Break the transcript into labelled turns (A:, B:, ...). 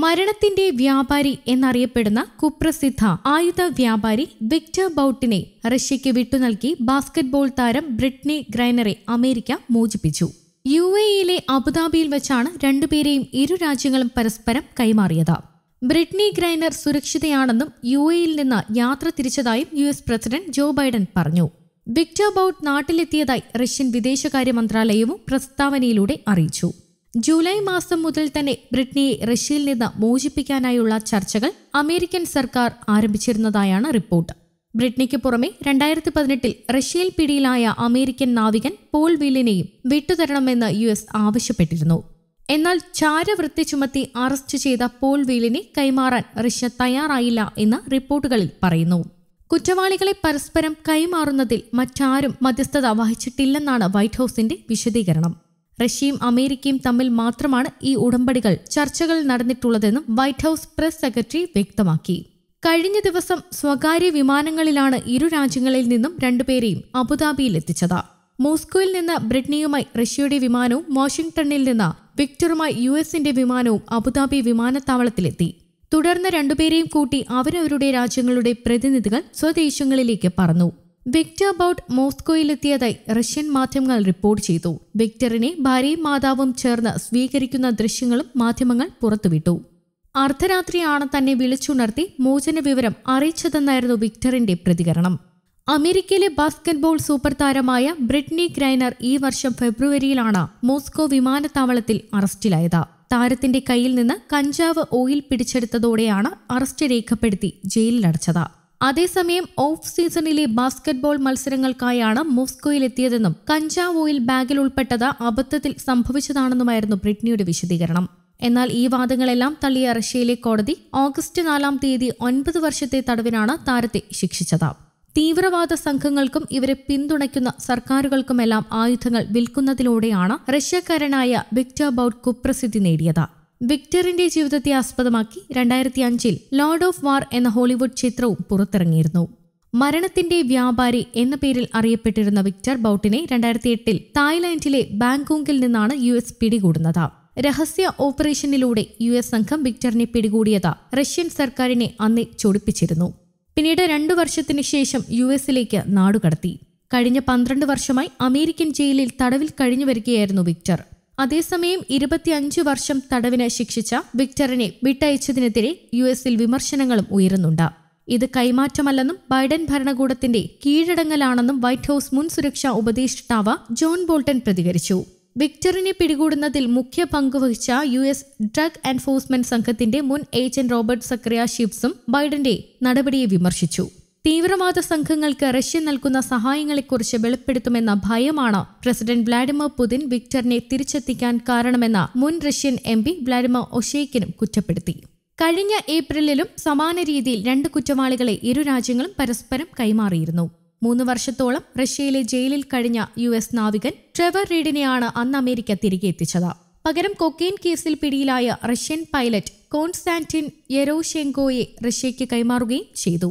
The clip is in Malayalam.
A: മരണത്തിന്റെ വ്യാപാരി എന്നറിയപ്പെടുന്ന കുപ്രസിദ്ധ ആയുധ വ്യാപാരി വിക്ടർ ബൌട്ടിനെ റഷ്യയ്ക്ക് വിട്ടുനൽകി ബാസ്കറ്റ്ബോൾ താരം ബ്രിട്നി ഗ്രൈനറെ അമേരിക്ക മോചിപ്പിച്ചു യു യിലെ അബുദാബിയിൽ വെച്ചാണ് രണ്ടുപേരെയും ഇരു രാജ്യങ്ങളും പരസ്പരം കൈമാറിയത് ബ്രിട്നി ഗ്രൈനർ സുരക്ഷിതയാണെന്നും യു എയിൽ നിന്ന് യാത്ര തിരിച്ചതായും U S president Joe Biden പറഞ്ഞു വിക്ടർ ബൌട്ട് നാട്ടിലെത്തിയതായി റഷ്യൻ വിദേശകാര്യ മന്ത്രാലയവും പ്രസ്താവനയിലൂടെ അറിയിച്ചു ജൂലൈ മാസം മുതൽ തന്നെ ബ്രിട്ടനിയെ റഷ്യയിൽ നിന്ന് മോചിപ്പിക്കാനായുള്ള ചർച്ചകൾ അമേരിക്കൻ സർക്കാർ ആരംഭിച്ചിരുന്നതായാണ് റിപ്പോർട്ട് ബ്രിട്ടനിക്ക് പുറമെ രണ്ടായിരത്തി പതിനെട്ടിൽ റഷ്യയിൽ പിടിയിലായ അമേരിക്കൻ നാവികൻ പോൾ വില്ലിനെയും വിട്ടുതരണമെന്ന് യു എസ് ആവശ്യപ്പെട്ടിരുന്നു എന്നാൽ ചാരവൃത്തി ചുമത്തി അറസ്റ്റ് ചെയ്ത പോൾ വീലിനെ കൈമാറാൻ റഷ്യ തയ്യാറായില്ല എന്ന് റിപ്പോർട്ടുകളിൽ പറയുന്നു കുറ്റവാളികളെ പരസ്പരം കൈമാറുന്നതിൽ മറ്റാരും മധ്യസ്ഥത വഹിച്ചിട്ടില്ലെന്നാണ് വൈറ്റ് ഹൌസിന്റെ വിശദീകരണം റഷ്യയും അമേരിക്കയും തമ്മിൽ മാത്രമാണ് ഈ ഉടമ്പടികൾ ചർച്ചകൾ നടന്നിട്ടുള്ളതെന്നും വൈറ്റ് ഹൌസ് പ്രസ് സെക്രട്ടറി വ്യക്തമാക്കി കഴിഞ്ഞ ദിവസം സ്വകാര്യ വിമാനങ്ങളിലാണ് ഇരു രാജ്യങ്ങളിൽ നിന്നും രണ്ടുപേരെയും അബുദാബിയിൽ എത്തിച്ചത് മോസ്കോയിൽ നിന്ന് ബ്രിട്ടനിയുമായി റഷ്യയുടെ വിമാനവും വാഷിംഗ്ടണിൽ നിന്ന് വിക്ടറുമായി യു എസിന്റെ വിമാനവും അബുദാബി വിമാനത്താവളത്തിലെത്തി തുടർന്ന് രണ്ടുപേരെയും കൂട്ടി അവരവരുടെ രാജ്യങ്ങളുടെ പ്രതിനിധികൾ സ്വദേശങ്ങളിലേക്ക് പറഞ്ഞു വിക്ടർ ബൌട്ട് മോസ്കോയിലെത്തിയതായി റഷ്യൻ മാധ്യമങ്ങൾ റിപ്പോർട്ട് ചെയ്തു വിക്ടറിനെ ഭാര്യയും മാതാവും ചേർന്ന് സ്വീകരിക്കുന്ന ദൃശ്യങ്ങളും മാധ്യമങ്ങൾ പുറത്തുവിട്ടു അർദ്ധരാത്രിയാണ് തന്നെ വിളിച്ചുണർത്തി മോചന വിവരം അറിയിച്ചതെന്നായിരുന്നു വിക്ടറിന്റെ പ്രതികരണം അമേരിക്കയിലെ ബാസ്കറ്റ്ബോൾ സൂപ്പർ താരമായ ബ്രിഡ്നി ഗ്രൈനർ ഈ വർഷം ഫെബ്രുവരിയിലാണ് മോസ്കോ വിമാനത്താവളത്തിൽ അറസ്റ്റിലായത് താരത്തിന്റെ കയ്യിൽ നിന്ന് കഞ്ചാവ് ഓയിൽ പിടിച്ചെടുത്തതോടെയാണ് അറസ്റ്റ് രേഖപ്പെടുത്തി ജയിലിലടച്ചത് അതേസമയം ഓഫ് സീസണിലെ ബാസ്കറ്റ്ബോൾ മത്സരങ്ങൾക്കായാണ് മോസ്കോയിലെത്തിയതെന്നും എത്തിയതെന്നും കഞ്ചാവോയിൽ ബാഗിൽ ഉൾപ്പെട്ടത് അബദ്ധത്തിൽ സംഭവിച്ചതാണെന്നുമായിരുന്നു ബ്രിട്ടനിയുടെ വിശദീകരണം എന്നാൽ ഈ വാദങ്ങളെല്ലാം തള്ളിയ റഷ്യയിലെ കോടതി ഓഗസ്റ്റ് നാലാം തീയതി ഒൻപത് വർഷത്തെ തടവിനാണ് താരത്തെ ശിക്ഷിച്ചത് തീവ്രവാദ സംഘങ്ങൾക്കും ഇവരെ പിന്തുണയ്ക്കുന്ന സർക്കാരുകൾക്കുമെല്ലാം ആയുധങ്ങൾ വിൽക്കുന്നതിലൂടെയാണ് റഷ്യക്കാരനായ വിക്ടർ ബൌട്ട് കുപ്രസിദ്ധി നേടിയത് വിക്ടറിന്റെ ജീവിതത്തെ ആസ്പദമാക്കി രണ്ടായിരത്തി അഞ്ചിൽ ലോർഡ് ഓഫ് വാർ എന്ന ഹോളിവുഡ് ചിത്രവും പുറത്തിറങ്ങിയിരുന്നു മരണത്തിന്റെ വ്യാപാരി എന്ന പേരിൽ അറിയപ്പെട്ടിരുന്ന വിക്ടർ ബൌട്ടിനെ രണ്ടായിരത്തി എട്ടിൽ തായ്ലാന്റിലെ ബാങ്കോങ്കിൽ നിന്നാണ് യു എസ് പിടികൂടുന്നത് രഹസ്യ ഓപ്പറേഷനിലൂടെ യു എസ് സംഘം വിക്ടറിനെ പിടികൂടിയത് റഷ്യൻ സർക്കാരിനെ അന്ന് ചൊടിപ്പിച്ചിരുന്നു പിന്നീട് രണ്ടു വർഷത്തിനു ശേഷം യു എസിലേക്ക് നാടുകടത്തി കഴിഞ്ഞ പന്ത്രണ്ട് വർഷമായി അമേരിക്കൻ ജയിലിൽ തടവിൽ കഴിഞ്ഞു വരികയായിരുന്നു വിക്ടർ അതേസമയം ഇരുപത്തിയഞ്ച് വർഷം തടവിന് ശിക്ഷിച്ച വിക്ടറിനെ വിട്ടയച്ചതിനെതിരെ യു എസിൽ വിമർശനങ്ങളും ഉയരുന്നുണ്ട് ഇത് കൈമാറ്റമല്ലെന്നും ബൈഡൻ ഭരണകൂടത്തിന്റെ കീഴടങ്ങലാണെന്നും വൈറ്റ് ഹൌസ് മുൻ സുരക്ഷാ ഉപദേഷ്ടാവ് ജോൺ ബോൾട്ടൺ പ്രതികരിച്ചു വിക്ടറിനെ പിടികൂടുന്നതിൽ മുഖ്യ പങ്കുവഹിച്ച യു എസ് ഡ്രഗ് എൻഫോഴ്സ്മെന്റ് സംഘത്തിന്റെ മുൻ ഏജന്റ് റോബർട്ട് സക്രിയ ഷിപ്സും ബൈഡന്റെ നടപടിയെ വിമർശിച്ചു തീവ്രവാദ സംഘങ്ങൾക്ക് റഷ്യ നൽകുന്ന സഹായങ്ങളെക്കുറിച്ച് വെളിപ്പെടുത്തുമെന്ന ഭയമാണ് പ്രസിഡന്റ് വ്ളാഡിമിർ പുതിൻ വിക്ടറിനെ തിരിച്ചെത്തിക്കാൻ കാരണമെന്ന മുൻ റഷ്യൻ എം പി വ്ളാഡിമിർ ഒഷേക്കിനും കുറ്റപ്പെടുത്തി കഴിഞ്ഞ ഏപ്രിലിലും സമാന രീതിയിൽ രണ്ട് കുറ്റവാളികളെ ഇരു രാജ്യങ്ങളും പരസ്പരം കൈമാറിയിരുന്നു മൂന്ന് വർഷത്തോളം റഷ്യയിലെ ജയിലിൽ കഴിഞ്ഞ യു എസ് നാവികൻ ട്രെവർ റീഡിനെയാണ് അന്ന് അമേരിക്ക തിരികെ എത്തിച്ചത് പകരം കൊക്കെയിൻ കേസിൽ പിടിയിലായ റഷ്യൻ പൈലറ്റ് കോൺസ്റ്റാന്റിൻ യെരോഷെങ്കോയെ റഷ്യയ്ക്ക് കൈമാറുകയും ചെയ്തു